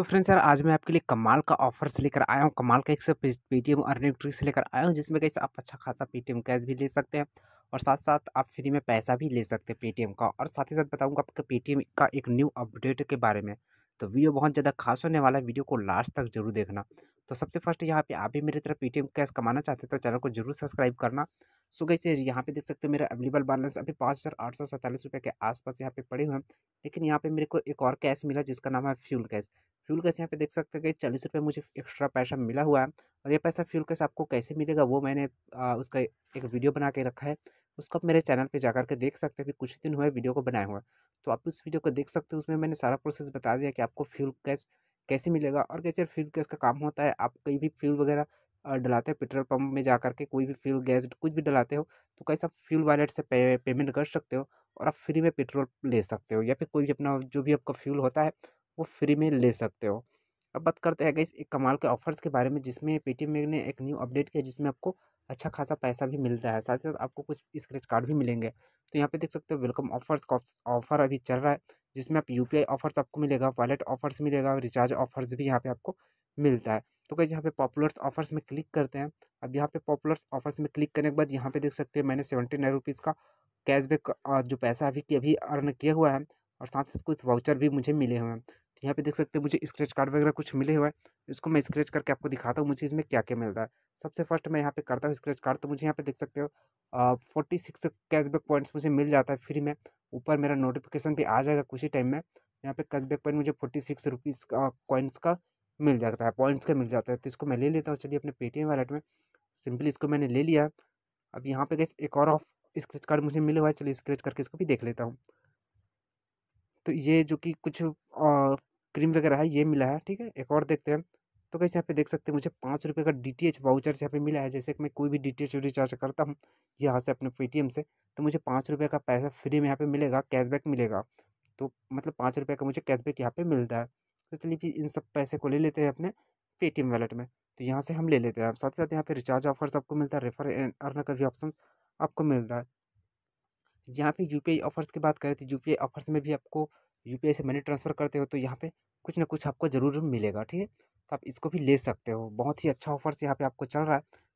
तो फ्रेंड्स यार आज मैं आपके लिए कमाल का ऑफर्स लेकर आया हूँ कमाल का एक से पेटीएम अर्निंग ट्रिक्स लेकर आया हूँ जिसमें कैसे आप अच्छा खासा पेटीएम कैश भी ले सकते हैं और साथ साथ आप फ्री में पैसा भी ले सकते हैं पेटीएम का और साथ ही साथ बताऊँगा आपका पेटीएम का एक न्यू अपडेट के बारे में तो वीडियो बहुत ज़्यादा खास होने वाला है वीडियो को लास्ट तक जरूर देखना तो सबसे फर्स्ट यहाँ पे आप भी मेरी तरफ पेटीएम कैश कमाना चाहते हैं तो चैनल को जरूर सब्सक्राइब करना सो कैसे यहाँ पे देख सकते हो मेरा अवेलेबल बैलेंस अभी पाँच हज़ार आठ सौ सैंतालीस रुपये के आसपास यहाँ पे पड़े हुए हैं लेकिन यहाँ पे मेरे को एक और कैश मिला जिसका नाम है फ्यूल कैश फ्यूल कैश यहाँ पे देख सकते हैं कि चालीस रुपये मुझे एक्स्ट्रा पैसा मिला हुआ है और ये पैसा फ्यूल कैसे आपको कैसे मिलेगा वो मैंने आ, उसका एक वीडियो बना के रखा है उसको आप मेरे चैनल पे जा कर के देख सकते हैं अभी कुछ दिन हुए वीडियो को बनाया हुआ तो आप उस वीडियो को देख सकते हो उसमें मैंने सारा प्रोसेस बता दिया कि आपको फ्यूल गैस कैसे मिलेगा और कैसे फ्यूल गैस का काम होता है आप कहीं भी फ्यूल वगैरह डलाते हो पेट्रोल पम्प में जा करके कोई भी फ्यूल गैस कुछ भी डलाते हो तो कैसे आप फ्यूल वॉलेट से पेमेंट कर सकते हो और आप फ्री में पेट्रोल ले सकते हो या फिर कोई भी अपना जो भी आपका फ्यूल होता है वो फ्री में ले सकते हो अब बात करते हैं गई एक कमाल के ऑफर्स के बारे में जिसमें पेटीएम ने एक न्यू अपडेट किया जिसमें आपको अच्छा खासा पैसा भी मिलता है साथ ही साथ आपको कुछ स्क्रेच कार्ड भी मिलेंगे तो यहाँ पे देख सकते हो वेलकम ऑफर्स ऑफर अभी चल रहा है जिसमें आप यू ऑफर्स आपको मिलेगा वॉलेट ऑफर्स मिलेगा रिचार्ज ऑफर्स भी यहाँ पे आपको मिलता है तो कैसे यहाँ पे पॉपुलर्स ऑफर्स में क्लिक करते हैं अब यहाँ पे पॉपुलर्स ऑफर्स में क्लिक करने के बाद यहाँ पे देख सकते हैं मैंने सेवेंटी नाइन रुपीज़ का कैशबैक जो पैसा अभी अभी अर्न किया हुआ है और साथ साथ कुछ वाउचर भी मुझे मिले हुए हैं यहाँ पे देख सकते हैं मुझे स्क्रेच कार्ड वगैरह कुछ मिले हुआ है इसको मैं स्क्रेच करके आपको दिखाता हूँ मुझे इसमें क्या क्या मिल रहा है सबसे फर्स्ट मैं यहाँ पे करता हूँ स्क्रेच कार्ड तो मुझे यहाँ पे देख सकते हो फोर्टी सिक्स कैशबैक पॉइंट्स मुझे मिल जाता है फ्री में ऊपर मेरा नोटिफिकेशन भी आ जाएगा कुछ ही टाइम में यहाँ पे कैशबैक पॉइंट मुझे फोर्टी सिक्स रुपीज़ कॉइन्स का मिल जाता है पॉइंट्स का मिल जाता है तो इसको मैं ले लेता हूँ चलिए अपने पेटीएम वालेट में सिंपली इसको मैंने ले लिया है अब यहाँ पे गैस एक और ऑफ स्क्रेच कार्ड मुझे मिले हुआ है चलिए स्क्रेच करके इसको भी देख लेता हूँ तो ये जो कि कुछ क्रीम वगैरह है ये मिला है ठीक है एक और देखते हैं तो कैसे यहाँ पे देख सकते हैं मुझे पाँच रुपये का डी टी एच वाउचर यहाँ पे मिला है जैसे कि मैं कोई भी डी टी एच रिचार्ज करता हूँ यहाँ से अपने पेटीएम से तो मुझे पाँच रुपये का पैसा फ्री में यहाँ पे मिलेगा कैशबैक मिलेगा तो मतलब पाँच रुपये का मुझे कैशबैक यहाँ पे मिलता है तो चलिए फिर इन सब पैसे को ले लेते हैं अपने पेटीएम वैलेट में तो यहाँ से हम ले लेते हैं साथ ही साथ यहाँ पर रिचार्ज ऑफर आपको मिलता है रेफर अर्न का भी ऑप्शन आपको मिलता है यहाँ पे यूपीआई ऑफर्स की बात करें तो यूपीआई ऑफर्स में भी आपको यू से मनी ट्रांसफ़र करते हो तो यहाँ पे कुछ ना कुछ आपको ज़रूर मिलेगा ठीक है तो आप इसको भी ले सकते हो बहुत ही अच्छा ऑफर्स यहाँ पे आपको चल रहा है